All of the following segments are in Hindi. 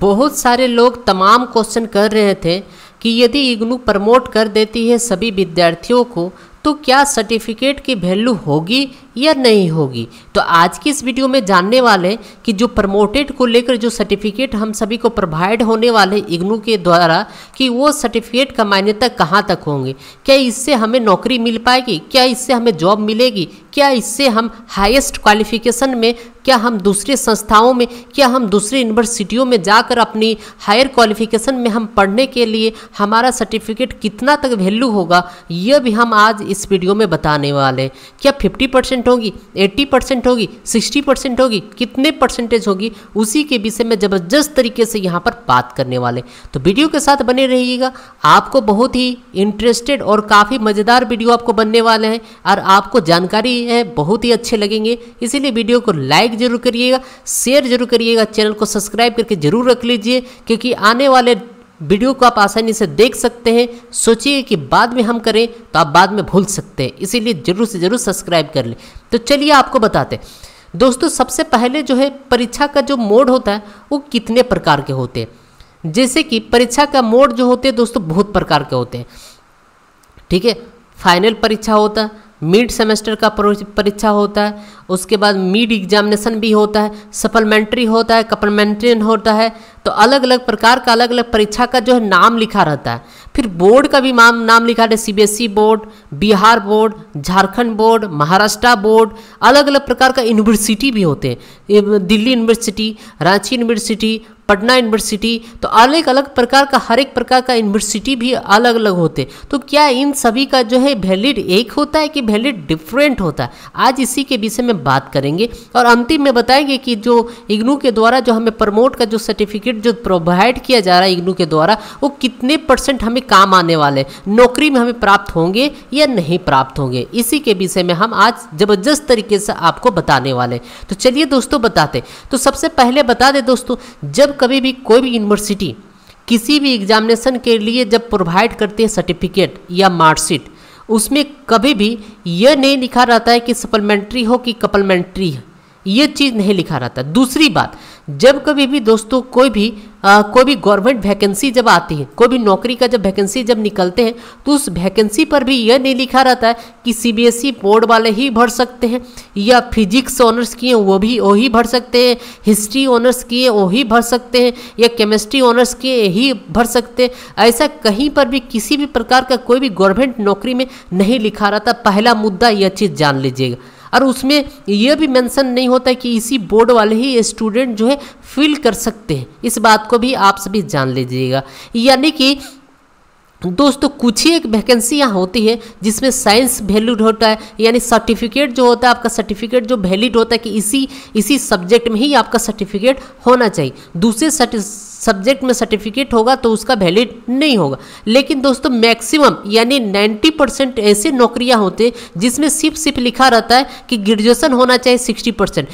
बहुत सारे लोग तमाम क्वेश्चन कर रहे थे कि यदि इग्नू प्रमोट कर देती है सभी विद्यार्थियों को तो क्या सर्टिफिकेट की वैल्यू होगी या नहीं होगी तो आज की इस वीडियो में जानने वाले कि जो प्रमोटेड को लेकर जो सर्टिफिकेट हम सभी को प्रोवाइड होने वाले इग्नू के द्वारा कि वो सर्टिफिकेट का मान्यता कहाँ तक होंगे क्या इससे हमें नौकरी मिल पाएगी क्या इससे हमें जॉब मिलेगी क्या इससे हम हाईएस्ट क्वालिफिकेशन में क्या हम दूसरे संस्थाओं में क्या हम दूसरे यूनिवर्सिटियों में जाकर अपनी हायर क्वालिफिकेशन में हम पढ़ने के लिए हमारा सर्टिफिकेट कितना तक वैल्यू होगा यह भी हम आज इस वीडियो में बताने वाले हैं क्या फिफ्टी परसेंट परसेंट होगी एट्टी परसेंट होगी सिक्सटी परसेंट होगी कितने परसेंटेज होगी उसी के विषय में ज़बरदस्त तरीके से यहाँ पर बात करने वाले तो वीडियो के साथ बने रहिएगा आपको बहुत ही इंटरेस्टेड और काफ़ी मज़ेदार वीडियो आपको बनने वाले हैं और आपको जानकारी है बहुत ही अच्छे लगेंगे इसीलिए वीडियो को लाइक जरूर करिएगा शेयर जरूर करिएगा चैनल को सब्सक्राइब करके जरूर रख लीजिए क्योंकि आने वाले वीडियो को आप आसानी से देख सकते हैं सोचिए कि बाद में हम करें तो आप बाद में भूल सकते हैं इसीलिए ज़रूर से ज़रूर सब्सक्राइब कर लें तो चलिए आपको बताते हैं दोस्तों सबसे पहले जो है परीक्षा का जो मोड होता है वो कितने प्रकार के होते हैं जैसे कि परीक्षा का मोड जो होते हैं दोस्तों बहुत प्रकार के होते हैं ठीक है फाइनल परीक्षा होता है मिड सेमेस्टर का परीक्षा होता है उसके बाद मिड एग्जामिनेशन भी होता है सप्लीमेंट्री होता है कप्लीमेंट्रियन होता है तो अलग अलग प्रकार का अलग अलग परीक्षा का जो है नाम लिखा रहता है फिर बोर्ड का भी नाम नाम लिखा रहता है CBSE board Bihar board Jharkhand board Maharashtra board अलग अलग प्रकार का यूनिवर्सिटी भी होते हैं Delhi university Ranchi university Patna university तो अलग अलग प्रकार का हर एक प्रकार का यूनिवर्सिटी भी अलग अलग होते तो क्या इन सभी का जो है वैलिड एक होता है कि वैलिड डिफरेंट होता है आज इसी के विषय में बात करेंगे और अंतिम में बताएंगे कि जो इग्नू के द्वारा जो हमें प्रमोट का जो सर्टिफिकेट जो प्रोवाइड किया जा रहा है इग्नू के द्वारा वो कितने परसेंट हमें काम आने वाले नौकरी में हमें प्राप्त होंगे या नहीं प्राप्त होंगे इसी के विषय में हम आज ज़बरदस्त तरीके से आपको बताने वाले तो चलिए दोस्तों बताते तो सबसे पहले बता दें दोस्तों जब कभी भी कोई भी यूनिवर्सिटी किसी भी एग्जामिनेशन के लिए जब प्रोवाइड करते हैं सर्टिफिकेट या मार्कशीट उसमें कभी भी यह नहीं लिखा रहता है कि सप्लीमेंट्री हो कि कपलमेंट्री है ये चीज़ नहीं लिखा रहता दूसरी बात जब कभी भी दोस्तों कोई भी आ, कोई भी गवर्नमेंट वैकेंसी जब आती है कोई भी नौकरी का जब वैकेंसी जब निकलते हैं तो उस वैकेंसी पर भी यह नहीं लिखा रहता है कि सीबीएसई बोर्ड e वाले ही भर सकते हैं या फिजिक्स ऑनर्स किए वो भी वही भर सकते हैं हिस्ट्री ऑनर्स किए वही भर सकते हैं या केमिस्ट्री ऑनर्स किए यही भर सकते हैं ऐसा कहीं पर भी किसी भी प्रकार का कोई भी गवर्नमेंट नौकरी में नहीं लिखा रहता पहला मुद्दा यह चीज़ जान लीजिएगा और उसमें यह भी मेंशन नहीं होता है कि इसी बोर्ड वाले ही स्टूडेंट जो है फिल कर सकते हैं इस बात को भी आप सभी जान लीजिएगा यानी कि दोस्तों कुछ ही एक वैकेंसियाँ होती है जिसमें साइंस वैलिड होता है यानी सर्टिफिकेट जो होता है आपका सर्टिफिकेट जो वैलिड होता है कि इसी इसी सब्जेक्ट में ही आपका सर्टिफिकेट होना चाहिए दूसरे सब्जेक्ट में सर्टिफिकेट होगा तो उसका वैलिड नहीं होगा लेकिन दोस्तों मैक्सिमम यानी 90 परसेंट ऐसे नौकरियां होते जिसमें सिर्फ सिर्फ लिखा रहता है कि ग्रेजुएशन होना चाहिए 60 परसेंट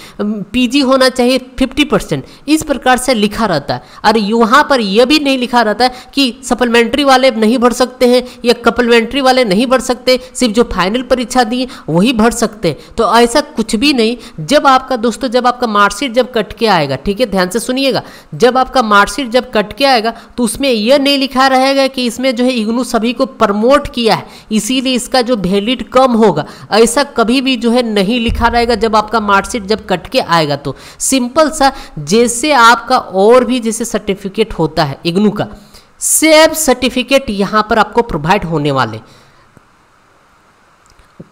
पी होना चाहिए 50 परसेंट इस प्रकार से लिखा रहता है और यहाँ पर यह भी नहीं लिखा रहता है कि सप्लीमेंट्री वाले नहीं भर सकते हैं या कप्लीमेंट्री वाले नहीं भर सकते सिर्फ जो फाइनल परीक्षा दिए वही भर सकते हैं तो ऐसा कुछ भी नहीं जब आपका दोस्तों जब आपका मार्कशीट जब कट के आएगा ठीक है ध्यान से सुनिएगा जब आपका मार्क्स मार्कशीट जब कट के आएगा तो उसमें यह नहीं लिखा रहेगा कि इसमें जो है इग्नू सभी को प्रमोट किया है इसीलिए इसका जो वैलिड कम होगा ऐसा कभी भी जो है नहीं लिखा रहेगा जब आपका मार्कशीट जब कट के आएगा तो सिंपल सा जैसे आपका और भी जैसे सर्टिफिकेट होता है इग्नू का सेम सर्टिफिकेट यहाँ पर आपको प्रोवाइड होने वाले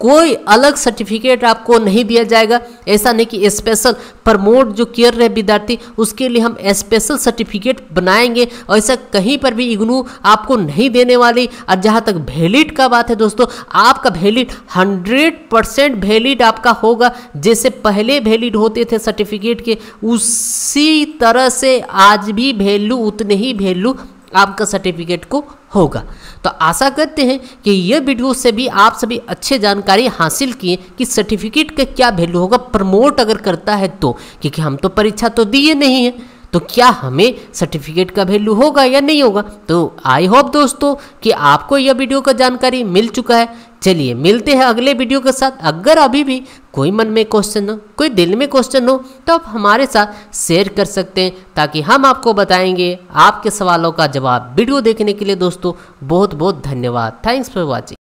कोई अलग सर्टिफिकेट आपको नहीं दिया जाएगा ऐसा नहीं कि स्पेशल प्रमोट जो कियर रहे विद्यार्थी उसके लिए हम स्पेशल सर्टिफिकेट बनाएंगे और ऐसा कहीं पर भी इग्नू आपको नहीं देने वाली और जहाँ तक वैलिड का बात है दोस्तों आपका वैलिड हंड्रेड परसेंट वैलिड आपका होगा जैसे पहले वैलिड होते थे सर्टिफिकेट के उसी तरह से आज भी वैल्यू उतने ही वैल्यू आपका सर्टिफिकेट को होगा तो आशा करते हैं कि यह वीडियो से भी आप सभी अच्छे जानकारी हासिल किए कि सर्टिफिकेट का क्या वैल्यू होगा प्रमोट अगर करता है तो क्योंकि हम तो परीक्षा तो दिए नहीं है तो क्या हमें सर्टिफिकेट का वैल्यू होगा या नहीं होगा तो आई होप दोस्तों कि आपको यह वीडियो का जानकारी मिल चुका है चलिए मिलते हैं अगले वीडियो के साथ अगर अभी भी कोई मन में क्वेश्चन हो कोई दिल में क्वेश्चन हो तो आप हमारे साथ शेयर कर सकते हैं ताकि हम आपको बताएंगे आपके सवालों का जवाब वीडियो देखने के लिए दोस्तों बहुत बहुत धन्यवाद थैंक्स फॉर वॉचिंग